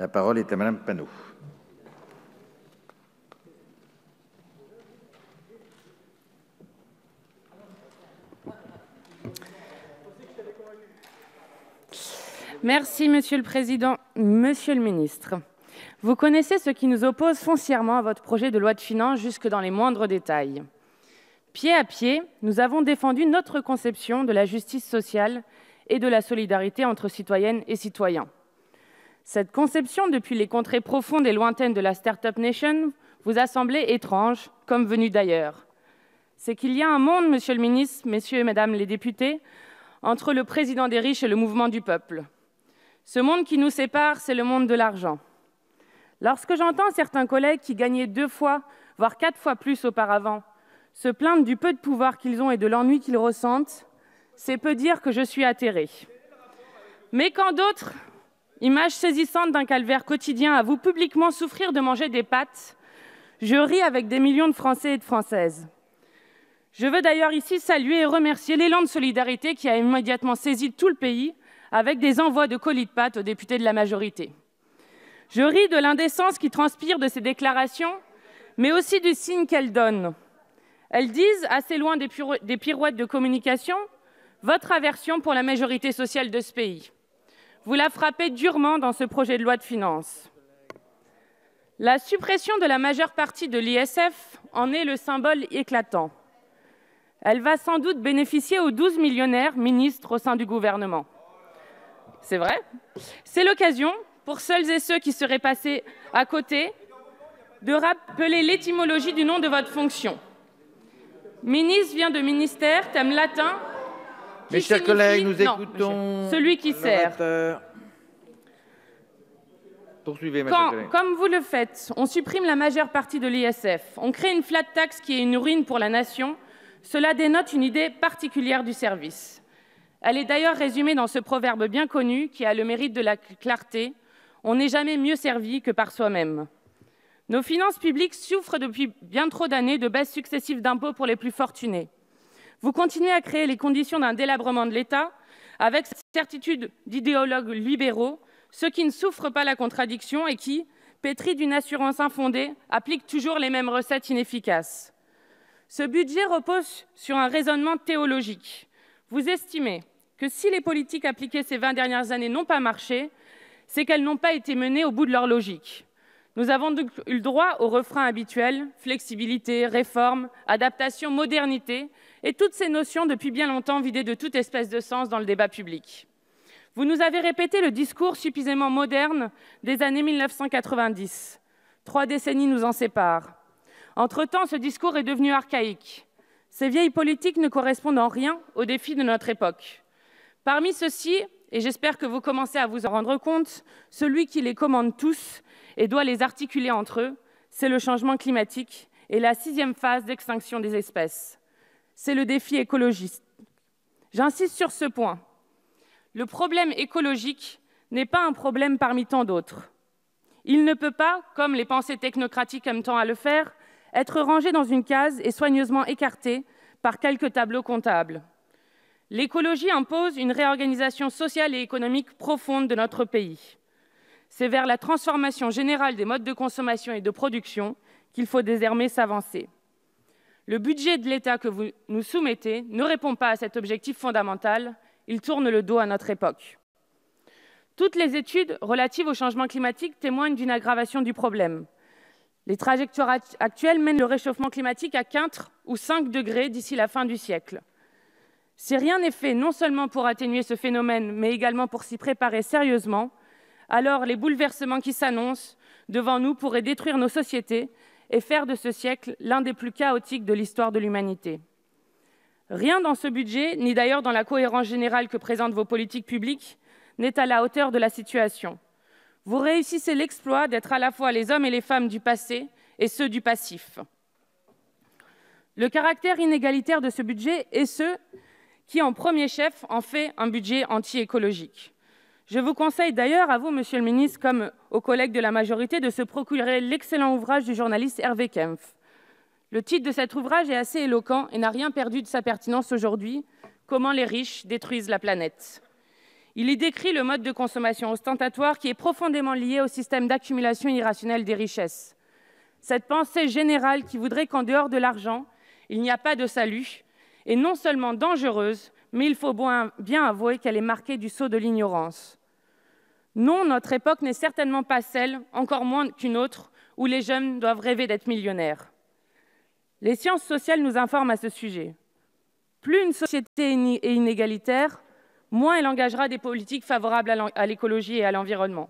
La parole est à Madame Panot. Merci, Monsieur le Président. Monsieur le Ministre, vous connaissez ce qui nous oppose foncièrement à votre projet de loi de finances jusque dans les moindres détails. Pied à pied, nous avons défendu notre conception de la justice sociale et de la solidarité entre citoyennes et citoyens. Cette conception depuis les contrées profondes et lointaines de la Startup Nation vous a semblé étrange, comme venue d'ailleurs. C'est qu'il y a un monde, monsieur le ministre, messieurs et mesdames les députés, entre le président des riches et le mouvement du peuple. Ce monde qui nous sépare, c'est le monde de l'argent. Lorsque j'entends certains collègues qui gagnaient deux fois, voire quatre fois plus auparavant, se plaindre du peu de pouvoir qu'ils ont et de l'ennui qu'ils ressentent, c'est peu dire que je suis atterrée. Mais quand d'autres Image saisissante d'un calvaire quotidien à vous publiquement souffrir de manger des pâtes, je ris avec des millions de Français et de Françaises. Je veux d'ailleurs ici saluer et remercier l'élan de solidarité qui a immédiatement saisi tout le pays avec des envois de colis de pâtes aux députés de la majorité. Je ris de l'indécence qui transpire de ces déclarations, mais aussi du signe qu'elles donnent. Elles disent, assez loin des, pirouettes de communication, votre aversion pour la majorité sociale de ce pays. Vous la frappez durement dans ce projet de loi de finances. La suppression de la majeure partie de l'ISF en est le symbole éclatant. Elle va sans doute bénéficier aux 12 millionnaires ministres au sein du gouvernement. C'est vrai. C'est l'occasion, pour celles et ceux qui seraient passés à côté, de rappeler l'étymologie du nom de votre fonction. Ministre vient de ministère, thème latin, mes chers collègues, nous écoutons. Celui qui sert. comme vous le faites, on supprime la majeure partie de l'ISF, on crée une flat tax qui est une ruine pour la nation, cela dénote une idée particulière du service. Elle est d'ailleurs résumée dans ce proverbe bien connu qui a le mérite de la clarté On n'est jamais mieux servi que par soi-même. Nos finances publiques souffrent depuis bien trop d'années de baisses successives d'impôts pour les plus fortunés. Vous continuez à créer les conditions d'un délabrement de l'État, avec cette certitude d'idéologues libéraux, ceux qui ne souffrent pas la contradiction et qui, pétris d'une assurance infondée, appliquent toujours les mêmes recettes inefficaces. Ce budget repose sur un raisonnement théologique. Vous estimez que si les politiques appliquées ces 20 dernières années n'ont pas marché, c'est qu'elles n'ont pas été menées au bout de leur logique. Nous avons donc eu droit aux refrains habituels flexibilité, réforme, adaptation, modernité, et toutes ces notions depuis bien longtemps vidées de toute espèce de sens dans le débat public. Vous nous avez répété le discours suffisamment moderne des années 1990. Trois décennies nous en séparent. Entre-temps, ce discours est devenu archaïque. Ces vieilles politiques ne correspondent en rien aux défis de notre époque. Parmi ceux-ci, et j'espère que vous commencez à vous en rendre compte, celui qui les commande tous et doit les articuler entre eux, c'est le changement climatique et la sixième phase d'extinction des espèces. C'est le défi écologiste. J'insiste sur ce point. Le problème écologique n'est pas un problème parmi tant d'autres. Il ne peut pas, comme les pensées technocratiques aiment tant à le faire, être rangé dans une case et soigneusement écarté par quelques tableaux comptables. L'écologie impose une réorganisation sociale et économique profonde de notre pays. C'est vers la transformation générale des modes de consommation et de production qu'il faut désormais s'avancer. Le budget de l'État que vous nous soumettez ne répond pas à cet objectif fondamental, il tourne le dos à notre époque. Toutes les études relatives au changement climatique témoignent d'une aggravation du problème. Les trajectoires actuelles mènent le réchauffement climatique à 4 ou 5 degrés d'ici la fin du siècle. Si rien n'est fait non seulement pour atténuer ce phénomène, mais également pour s'y préparer sérieusement, alors les bouleversements qui s'annoncent devant nous pourraient détruire nos sociétés et faire de ce siècle l'un des plus chaotiques de l'histoire de l'humanité. Rien dans ce budget, ni d'ailleurs dans la cohérence générale que présentent vos politiques publiques, n'est à la hauteur de la situation. Vous réussissez l'exploit d'être à la fois les hommes et les femmes du passé et ceux du passif. Le caractère inégalitaire de ce budget est ce qui en premier chef en fait un budget anti-écologique. Je vous conseille d'ailleurs, à vous, Monsieur le Ministre, comme aux collègues de la majorité, de se procurer l'excellent ouvrage du journaliste Hervé Kempf. Le titre de cet ouvrage est assez éloquent et n'a rien perdu de sa pertinence aujourd'hui, Comment les riches détruisent la planète. Il y décrit le mode de consommation ostentatoire qui est profondément lié au système d'accumulation irrationnelle des richesses. Cette pensée générale qui voudrait qu'en dehors de l'argent, il n'y a pas de salut, est non seulement dangereuse, mais il faut bien avouer qu'elle est marquée du sceau de l'ignorance. Non, notre époque n'est certainement pas celle, encore moins qu'une autre, où les jeunes doivent rêver d'être millionnaires. Les sciences sociales nous informent à ce sujet. Plus une société est inégalitaire, moins elle engagera des politiques favorables à l'écologie et à l'environnement.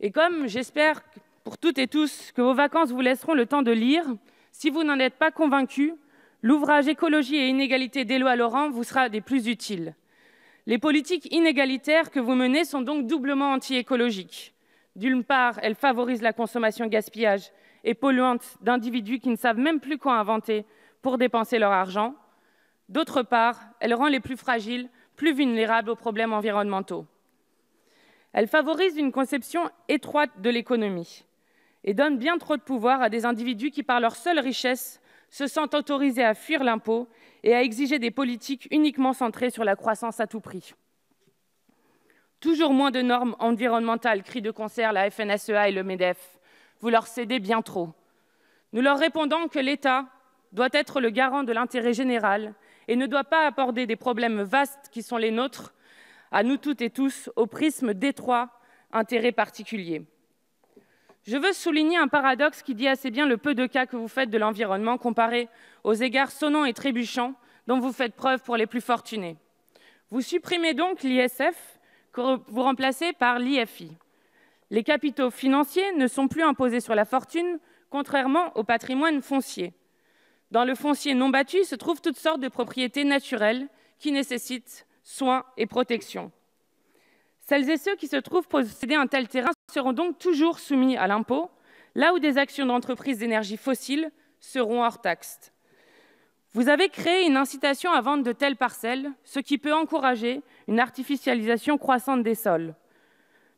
Et comme j'espère pour toutes et tous que vos vacances vous laisseront le temps de lire, si vous n'en êtes pas convaincus, L'ouvrage Écologie et inégalité d'Éloi Laurent vous sera des plus utiles. Les politiques inégalitaires que vous menez sont donc doublement anti-écologiques. D'une part, elles favorisent la consommation gaspillage et polluante d'individus qui ne savent même plus quoi inventer pour dépenser leur argent. D'autre part, elles rendent les plus fragiles plus vulnérables aux problèmes environnementaux. Elles favorisent une conception étroite de l'économie et donnent bien trop de pouvoir à des individus qui, par leur seule richesse, se sentent autorisés à fuir l'impôt et à exiger des politiques uniquement centrées sur la croissance à tout prix. Toujours moins de normes environnementales, crie de concert la FNSEA et le MEDEF. Vous leur cédez bien trop. Nous leur répondons que l'État doit être le garant de l'intérêt général et ne doit pas aborder des problèmes vastes qui sont les nôtres, à nous toutes et tous, au prisme d'étroits intérêts particuliers. Je veux souligner un paradoxe qui dit assez bien le peu de cas que vous faites de l'environnement comparé aux égards sonnants et trébuchants dont vous faites preuve pour les plus fortunés. Vous supprimez donc l'ISF que vous remplacez par l'IFI. Les capitaux financiers ne sont plus imposés sur la fortune, contrairement au patrimoine foncier. Dans le foncier non battu se trouvent toutes sortes de propriétés naturelles qui nécessitent soins et protection. Celles et ceux qui se trouvent posséder un tel terrain seront donc toujours soumis à l'impôt, là où des actions d'entreprises d'énergie fossile seront hors taxe. Vous avez créé une incitation à vendre de telles parcelles, ce qui peut encourager une artificialisation croissante des sols.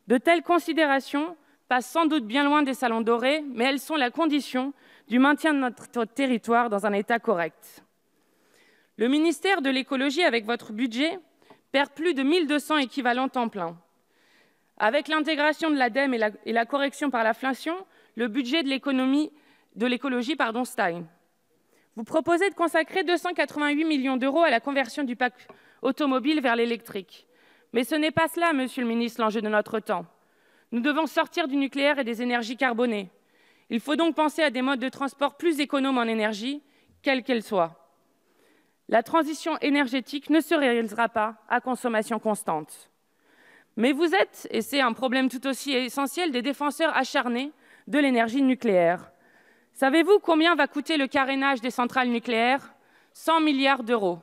De telles considérations passent sans doute bien loin des salons dorés, mais elles sont la condition du maintien de notre territoire dans un état correct. Le ministère de l'écologie, avec votre budget, perd plus de 1200 équivalents temps plein. Avec l'intégration de l'ADEME et la, correction par l'inflation, le budget de l'écologie Stein, Vous proposez de consacrer 288 millions d'euros à la conversion du pack automobile vers l'électrique. Mais ce n'est pas cela, monsieur le ministre, l'enjeu de notre temps. Nous devons sortir du nucléaire et des énergies carbonées. Il faut donc penser à des modes de transport plus économes en énergie, quelles qu'elles soient. La transition énergétique ne se réalisera pas à consommation constante. Mais vous êtes, et c'est un problème tout aussi essentiel, des défenseurs acharnés de l'énergie nucléaire. Savez-vous combien va coûter le carénage des centrales nucléaires 100 milliards d'euros.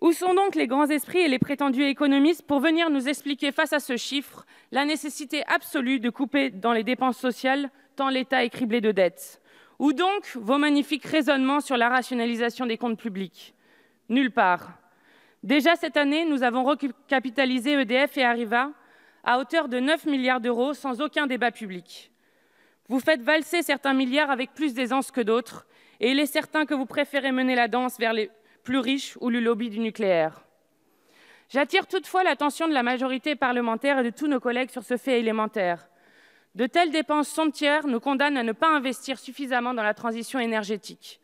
Où sont donc les grands esprits et les prétendus économistes pour venir nous expliquer face à ce chiffre la nécessité absolue de couper dans les dépenses sociales tant l'État est criblé de dettes Où donc vos magnifiques raisonnements sur la rationalisation des comptes publics Nulle part. Déjà cette année, nous avons recapitalisé EDF et Arriva à hauteur de 9 milliards d'euros sans aucun débat public. Vous faites valser certains milliards avec plus d'aisance que d'autres, et il est certain que vous préférez mener la danse vers les plus riches ou le lobby du nucléaire. J'attire toutefois l'attention de la majorité parlementaire et de tous nos collègues sur ce fait élémentaire. De telles dépenses somptuaires nous condamnent à ne pas investir suffisamment dans la transition énergétique.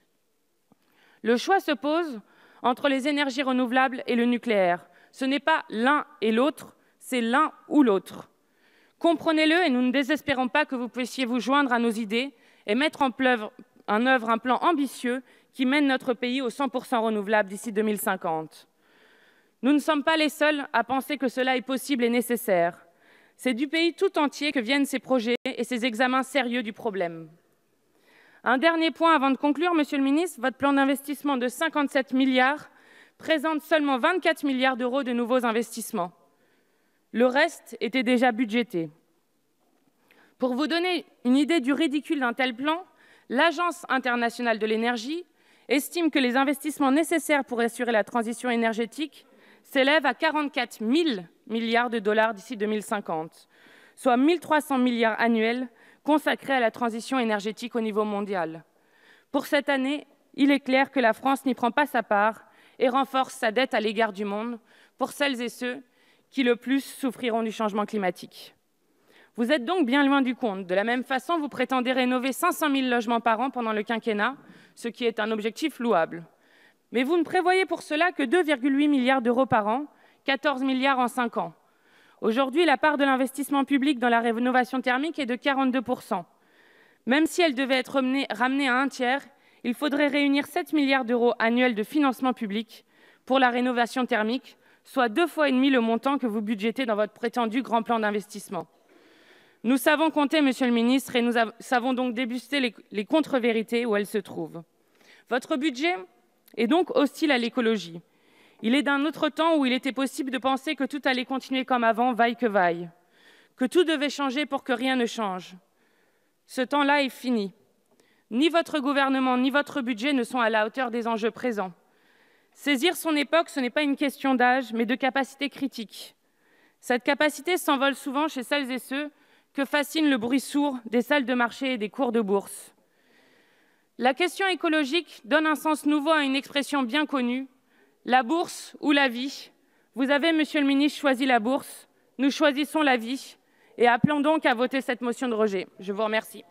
Le choix se pose entre les énergies renouvelables et le nucléaire. Ce n'est pas l'un et l'autre, c'est l'un ou l'autre. Comprenez-le et nous ne désespérons pas que vous puissiez vous joindre à nos idées et mettre en, œuvre un plan ambitieux qui mène notre pays au 100% renouvelable d'ici 2050. Nous ne sommes pas les seuls à penser que cela est possible et nécessaire. C'est du pays tout entier que viennent ces projets et ces examens sérieux du problème. Un dernier point avant de conclure, Monsieur le Ministre, votre plan d'investissement de 57 milliards présente seulement 24 milliards d'euros de nouveaux investissements. Le reste était déjà budgété. Pour vous donner une idée du ridicule d'un tel plan, l'Agence internationale de l'énergie estime que les investissements nécessaires pour assurer la transition énergétique s'élèvent à 44 000 milliards de dollars d'ici 2050, soit 1 300 milliards annuels consacré à la transition énergétique au niveau mondial. Pour cette année, il est clair que la France n'y prend pas sa part et renforce sa dette à l'égard du monde pour celles et ceux qui le plus souffriront du changement climatique. Vous êtes donc bien loin du compte. De la même façon, vous prétendez rénover 500 000 logements par an pendant le quinquennat, ce qui est un objectif louable. Mais vous ne prévoyez pour cela que 2,8 milliards d'euros par an, 14 milliards en 5 ans. Aujourd'hui, la part de l'investissement public dans la rénovation thermique est de 42%. Même si elle devait être ramenée à un tiers, il faudrait réunir 7 milliards d'euros annuels de financement public pour la rénovation thermique, soit deux fois et demi le montant que vous budgétez dans votre prétendu grand plan d'investissement. Nous savons compter, Monsieur le Ministre, et nous savons donc débuster les, les contre-vérités où elles se trouvent. Votre budget est donc hostile à l'écologie. Il est d'un autre temps où il était possible de penser que tout allait continuer comme avant, vaille que vaille, que tout devait changer pour que rien ne change. Ce temps-là est fini. Ni votre gouvernement ni votre budget ne sont à la hauteur des enjeux présents. Saisir son époque, ce n'est pas une question d'âge, mais de capacité critique. Cette capacité s'envole souvent chez celles et ceux que fascine le bruit sourd des salles de marché et des cours de bourse. La question écologique donne un sens nouveau à une expression bien connue, la bourse ou la vie Vous avez, monsieur le ministre, choisi la bourse. Nous choisissons la vie et appelons donc à voter cette motion de rejet. Je vous remercie.